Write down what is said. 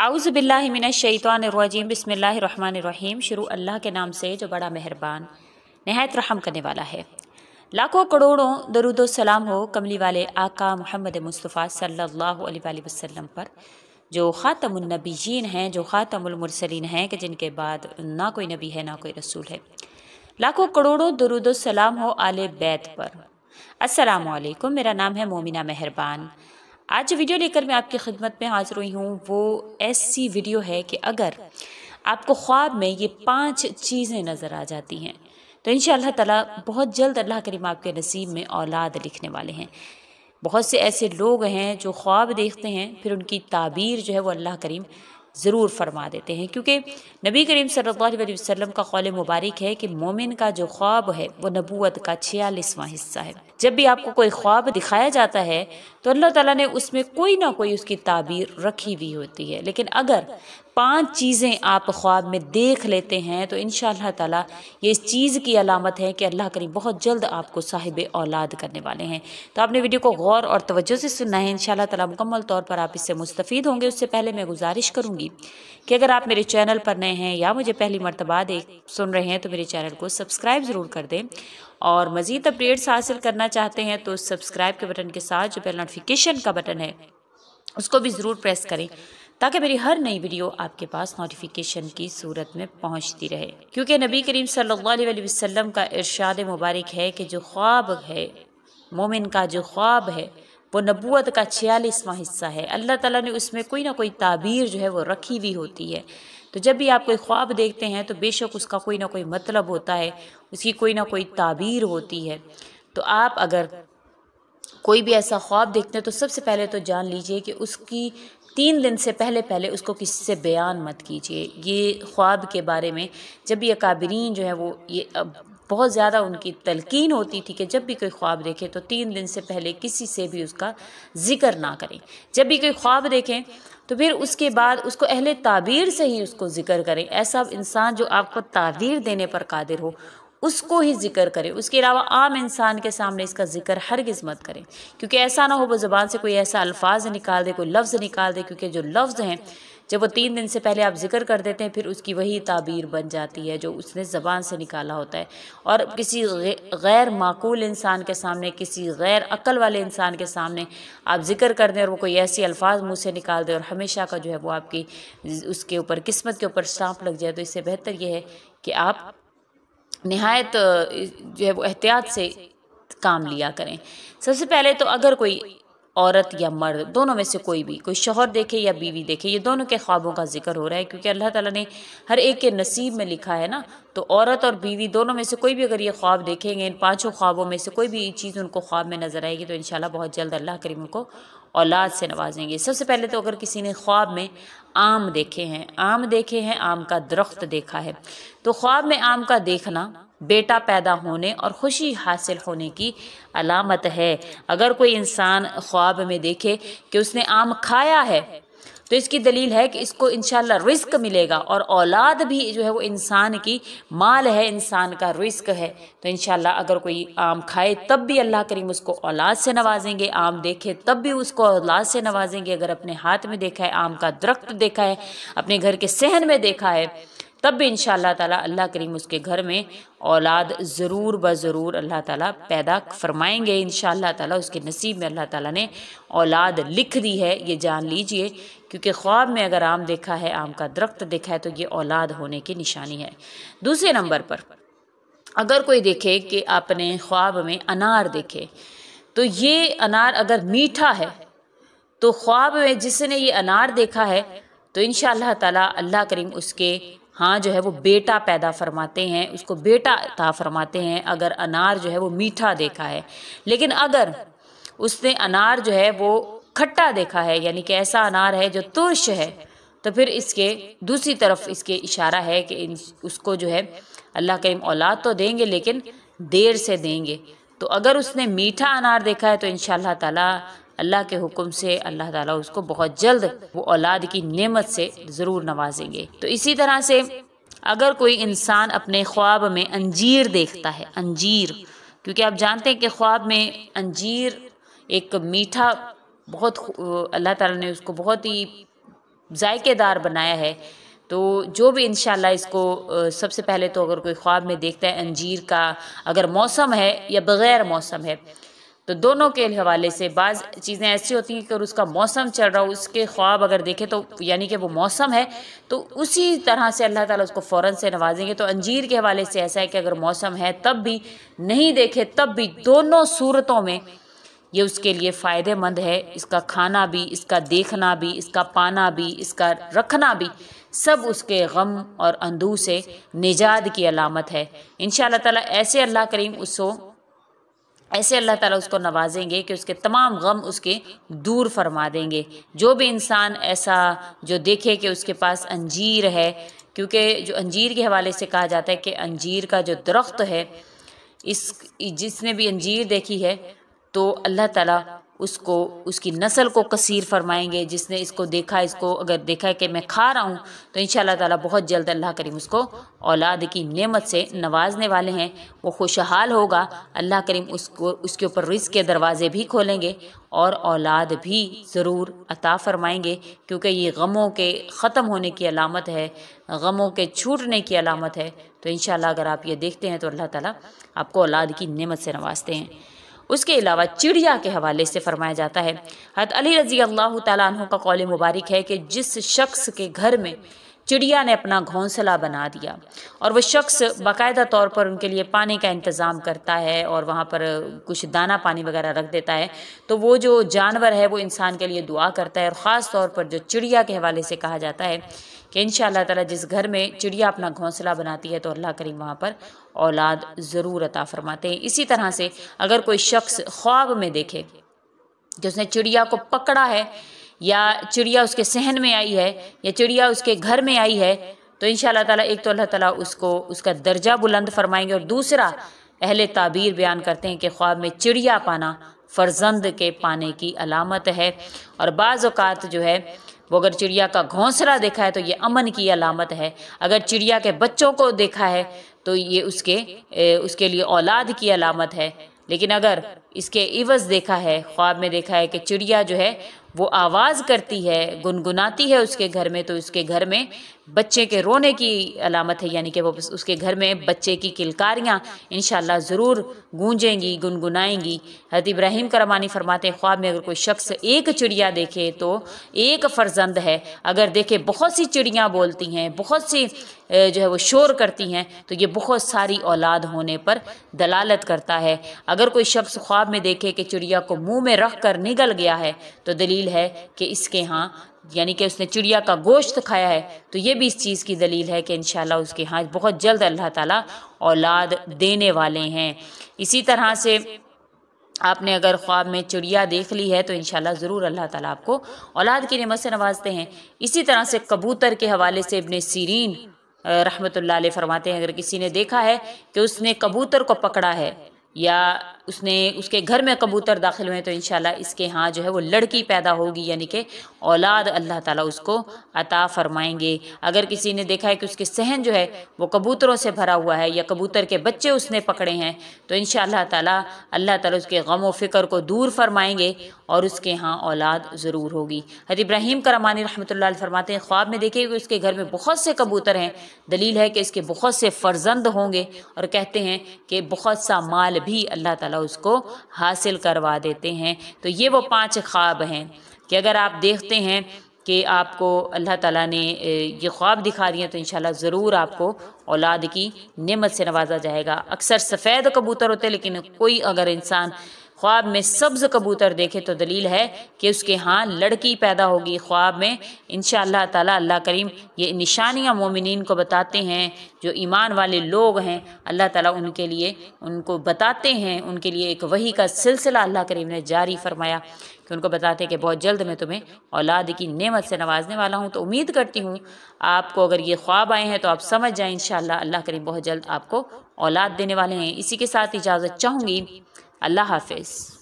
आउज़बिल्लिमिनशैतवानरजीम बसमीम शुरू अल्लाह के नाम से जो बड़ा मेहरबान नहायत रहम करने वाला है लाखों करोड़ों दरुद सलाम हो कमली वाले आका मोहम्मद मुस्तफ़ा सल्ला अलैहि पर जो ख़ातमनबीन हैं जो ख़ातमसलिन हैं कि जिनके बाद ना कोई नबी है ना कोई रसूल है लाखों करोड़ों दरुद सलाम हो आल बैत पर असलकुम मेरा नाम है मोमिना मेहरबान आज जो वीडियो लेकर मैं आपकी खिदमत में हाज़िर हुई हूँ वो ऐसी वीडियो है कि अगर आपको ख्वाब में ये पांच चीज़ें नज़र आ जाती हैं तो इन ताला बहुत जल्द अल्लाह करीम आपके नसीब में औलाद लिखने वाले हैं बहुत से ऐसे लोग हैं जो ख्वाब देखते हैं फिर उनकी ताबीर जो है वो अल्लाह करीम ज़रूर फरमा देते हैं क्योंकि नबी करीम सल्लल्लाहु अलैहि वसल्लम का कौल मुबारक है कि मोमिन का जो ख्वाब है वो नबूत का छियालीसवां हिस्सा है जब भी आपको कोई ख्वाब दिखाया जाता है तो अल्लाह ताला ने उसमें कोई ना कोई उसकी ताबीर रखी हुई होती है लेकिन अगर पांच चीज़ें आप ख्वाब में देख लेते हैं तो इन ताला ये इस चीज़ की अलामत है कि अल्लाह करीब बहुत जल्द आपको साहिब औलाद करने वाले हैं तो आपने वीडियो को गौर और तवज्जो से सुनना है इन ताला मुकम्मल तौर पर आप इससे मुस्तफ़ होंगे उससे पहले मैं गुजारिश करूँगी कि अगर आप मेरे चैनल पर नए हैं या मुझे पहली मरतबा देख सुन रहे हैं तो मेरे चैनल को सब्सक्राइब ज़रूर कर दें और मज़ीद अपडेट्स हासिल करना चाहते हैं तो सब्सक्राइब के बटन के साथ जो पहले नोटिफिकेशन का बटन है उसको भी ज़रूर प्रेस करें ताकि मेरी हर नई वीडियो आपके पास नोटिफिकेशन की सूरत में पहुंचती रहे क्योंकि नबी करीम सल्लल्लाहु अलैहि वसल्लम का इरशाद मुबारक है कि जो ख्वाब है मोमिन का जो ख्वाब है वो नबूत का छियालीसवां हिस्सा है अल्लाह ताला ने उसमें कोई ना कोई ताबीर जो है वो रखी हुई होती है तो जब भी आप कोई ख्वाब देखते हैं तो बेशक उसका कोई ना कोई मतलब होता है उसकी कोई ना कोई ताबीर होती है तो आप अगर कोई भी ऐसा ख्वाब देखते हैं तो सबसे पहले तो जान लीजिए कि उसकी तीन दिन से पहले पहले उसको किसी से बयान मत कीजिए ये ख्वाब के बारे में जब ये काबरीन जो है वो ये बहुत ज़्यादा उनकी तलकिन होती थी कि जब भी कोई ख्वाब देखे तो तीन दिन से पहले किसी से भी उसका ज़िक्र ना करें जब भी कोई ख्वाब देखें तो फिर उसके बाद उसको अहले ताबीर से ही उसको ज़िक्र करें ऐसा इंसान जो आपको ताबीर देने पर कादिर हो उसको ही जिक्र करें उसके अलावा आम इंसान के सामने इसका जिक्र हर मत करें क्योंकि ऐसा ना हो वो ज़बान से कोई ऐसा अल्फाज निकाल दे कोई लफ्ज़ निकाल दे क्योंकि जो लफ्ज़ हैं जब वो तीन दिन से पहले आप जिक्र कर देते हैं फिर उसकी वही ताबीर बन जाती है जो उसने ज़बान से निकाला होता है और किसी गैर माकूल इंसान के सामने किसी गैर अक्ल वाले इंसान के सामने आप जिक्र कर दें और वो कोई ऐसी अल्फाज मुँह से निकाल दें और हमेशा का जो है वो आपकी उसके ऊपर किस्मत के ऊपर स्टाम्प लग जाए तो इससे बेहतर यह है कि आप नहायत जो है वो एहतियात से काम लिया करें सबसे पहले तो अगर कोई औरत या मर्द दोनों में से कोई भी कोई शोहर देखे या बीवी देखे ये दोनों के ख्वाबों का जिक्र हो रहा है क्योंकि अल्लाह ताला ने हर एक के नसीब में लिखा है ना तो औरत और बीवी दोनों में से कोई भी अगर ये ख्वाब देखेंगे इन पांचों ख्वाबों में से कोई भी चीज़ उनको ख्वाब में नज़र आएगी तो इन बहुत जल्द अल्लाह करीम उनको औलाद से नवाजेंगे सबसे पहले तो अगर किसी ने ख्वाब में आम देखे हैं आम देखे हैं आम का दरख्त देखा है तो ख्वाब में आम का देखना बेटा पैदा होने और खुशी हासिल होने की अलामत है अगर कोई इंसान ख्वाब में देखे कि उसने आम खाया है तो इसकी दलील है कि इसको इन रिस्क मिलेगा और औलाद भी जो है वो इंसान की माल है इंसान का रिस्क है तो इन अगर कोई आम खाए तब भी अल्लाह करीम उसको औलाद से नवाजेंगे आम देखे तब भी उसको औलाद से नवाजेंगे अगर अपने हाथ में देखा है आम का दरख्त देखा है अपने घर के सहन में देखा है तब भी इन ताला अल्लाह करीम उसके घर में औलाद ज़रूर ब ज़रूर अल्लाह ताला पैदा फरमाएंगे इन ताला उसके नसीब में अल्लाह ताला ने औलाद लिख दी है ये जान लीजिए क्योंकि ख्वाब में अगर आम देखा है आम का दरख्त देखा है तो ये औलाद होने की निशानी है दूसरे नंबर पर अगर कोई देखे कि आपने ख्वाब में अनार देखे तो ये अनार अगर मीठा है तो ख्वाब में जिसने ये अनार देखा है तो इन ताला अल्लाह करीम उसके हाँ जो है वो बेटा पैदा फरमाते हैं उसको बेटा अता फरमाते हैं अगर अनार जो है वो मीठा देखा है लेकिन अगर उसने अनार जो है वो खट्टा देखा है यानी कि ऐसा अनार है जो तुर्श है तो फिर इसके दूसरी तरफ इसके इशारा है कि उसको जो है अल्लाह करीम औलाद तो देंगे लेकिन देर से देंगे तो अगर उसने मीठा अनार देखा है तो इन शाह अल्लाह के हुक्म से अल्लाह ताला उसको बहुत जल्द वो औलाद की नेमत से ज़रूर नवाजेंगे तो इसी तरह से अगर कोई इंसान अपने ख्वाब में अंजीर देखता है अंजीर क्योंकि आप जानते हैं कि ख्वाब में अंजीर एक मीठा बहुत अल्लाह ताला ने उसको बहुत ही जायकेदार बनाया है तो जो भी इन इसको सबसे पहले तो अगर कोई ख्वाब में देखता है अंजीर का अगर मौसम है या बग़ैर मौसम है तो दोनों के हवाले से बाज़ चीज़ें ऐसी होती हैं कि अगर उसका मौसम चल रहा हो उसके ख्वाब अगर देखें तो यानी कि वो मौसम है तो उसी तरह से अल्लाह ताला उसको फ़ौर से नवाजेंगे तो अंजीर के हवाले से ऐसा है कि अगर मौसम है तब भी नहीं देखे तब भी दोनों सूरतों में ये उसके लिए फ़ायदेमंद है इसका खाना भी इसका देखना भी इसका पाना भी इसका रखना भी सब उसके गम और अंदू से निजात की अलामत है इन तला ऐसे अल्लाह करीम उसको ऐसे अल्लाह ताला उसको नवाजेंगे कि उसके तमाम गम उसके दूर फरमा देंगे जो भी इंसान ऐसा जो देखे कि उसके पास अंजीर है क्योंकि जो अंजीर के हवाले से कहा जाता है कि अंजीर का जो दरख्त है इस जिसने भी अंजीर देखी है तो अल्लाह ताला उसको उसकी नस्ल को कसीर फरमाएंगे जिसने इसको देखा इसको अगर देखा है कि मैं खा रहा हूँ तो इन ताला बहुत जल्द अल्लाह करीम उसको औलाद की नेमत से नवाजने वाले हैं वो खुशहाल होगा अल्लाह करीम उसको उसके ऊपर रिज़ के दरवाज़े भी खोलेंगे और औलाद भी ज़रूर अता फ़रमाएंगे क्योंकि ये गमों के ख़त्म होने की अलामत है गमों के छूटने की अलामत है तो इन अगर आप ये देखते हैं तो अल्लाह ताली आपको औलाद की नमत से नवाजते हैं उसके अलावा चिड़िया के हवाले से फरमाया जाता है हत अली रज़ी अल्लाह तु का कौल मुबारक है कि जिस शख्स के घर में चिड़िया ने अपना घोंसला बना दिया और वह शख्स बाकायदा तौर पर उनके लिए पानी का इंतज़ाम करता है और वहाँ पर कुछ दाना पानी वगैरह रख देता है तो वो जो जानवर है वो इंसान के लिए दुआ करता है और ख़ास तौर पर जो चिड़िया के हवाले से कहा जाता है कि इन ताला जिस घर में चिड़िया अपना घोंसला बनाती है तो अल्लाह करीम वहाँ पर औलाद ज़रूर अता फरमाते हैं इसी तरह से अगर कोई शख्स ख्वाब में देखे कि उसने चिड़िया को पकड़ा है या चिड़िया उसके सहन में आई है या चिड़िया उसके घर में आई है तो इन ताला एक तो अल्लाह ताला उसको उसका दर्जा बुलंद फरमाएंगे और दूसरा अहल ताबीर बयान करते हैं कि ख्वाब में चिड़िया पाना फ़र्जंद के पाने की अलामत है और बाज़ात जो है वो अगर चिड़िया का घोंसला देखा है तो ये अमन की अलामत है अगर चिड़िया के बच्चों को देखा है तो ये उसके ए, उसके लिए औलाद की अलामत है लेकिन अगर इसके इवज़ देखा है ख्वाब में देखा है कि चिड़िया जो है वो आवाज़ करती है गुनगुनाती है उसके घर में तो उसके घर में बच्चे के रोने की अलामत है यानी कि वो उसके घर में बच्चे की किलकारियाँ इन ज़रूर गूंजेंगी गुनगुनाएंगी हजरत इब्राहिम करमानी फरमाते ख्वाब में अगर कोई शख्स एक चिड़िया देखे तो एक फर्जंद है अगर देखे बहुत सी चिड़ियाँ बोलती हैं बहुत सी जो है वो शोर करती हैं तो ये बहुत सारी औलाद होने पर दलालत करता है अगर कोई शख्स ख्वाब में देखे कि चिड़िया को मुंह में रख कर निगल गया है तो दलील है कि इसके यहाँ यानी कि उसने चिड़िया का गोश्त खाया है तो ये भी इस चीज़ की दलील है कि इन उसके यहाँ बहुत जल्द अल्लाह ताला औलाद देने वाले हैं इसी तरह से आपने अगर ख्वाब में चिड़िया देख ली है तो इन ज़रूर अल्लाह ताला आपको औलाद की नमत से नवाजते हैं इसी तरह से कबूतर के हवाले से इबन सीरीन रहमत ला फरमाते हैं अगर किसी ने देखा है कि उसने कबूतर को पकड़ा है या उसने उसके घर में कबूतर दाखिल हुए तो इन इसके यहाँ जो है वो लड़की पैदा होगी यानी कि औलाद अल्लाह ताला उसको अता फरमाएंगे अगर किसी ने देखा है कि उसके सहन जो है वो कबूतरों से भरा हुआ है या कबूतर के बच्चे उसने पकड़े हैं तो इन ताला अल्लाह ताला उसके गम व फ़िक्र को दूर फरमाएंगे और उसके यहाँ औलाद ज़रूर होगी हर इब्राहिम करमानी रहमत फरमाते हैं ख्वाब में देखिए कि उसके घर में बहुत से कबूतर हैं दलील है कि इसके बहुत से फ़र्जंद होंगे और कहते हैं कि बहुत सा माल भी अल्लाह ताला ताला उसको हासिल करवा देते हैं तो ये वो पांच ख्वाब हैं कि अगर आप देखते हैं कि आपको अल्लाह ताला ने ये ख्वाब दिखा दिए तो इन ज़रूर आपको औलाद की नमत से नवाजा जाएगा अक्सर सफ़ेद कबूतर होते लेकिन कोई अगर इंसान ख्वाब में सब्ज़ कबूतर देखे तो दलील है कि उसके यहाँ लड़की पैदा होगी ख्वाब में इन ताला अल्लाह करीम ये निशानियाँ मोमिन को बताते हैं जो ईमान वाले लोग हैं अल्लाह ताला उनके लिए उनको बताते हैं उनके लिए एक वही का सिलसिला अल्लाह करीम ने जारी फरमाया कि उनको बताते हैं कि बहुत जल्द मैं तुम्हें औलाद की नेमत से नवाजने वाला हूँ तो उम्मीद करती हूँ आपको अगर ये ख्वाब आए हैं तो आप समझ जाएँ इन अल्लाह करीम बहुत जल्द आपको औलाद देने वाले हैं इसी के साथ इजाज़त चाहूँगी अल्लाह हाफिज़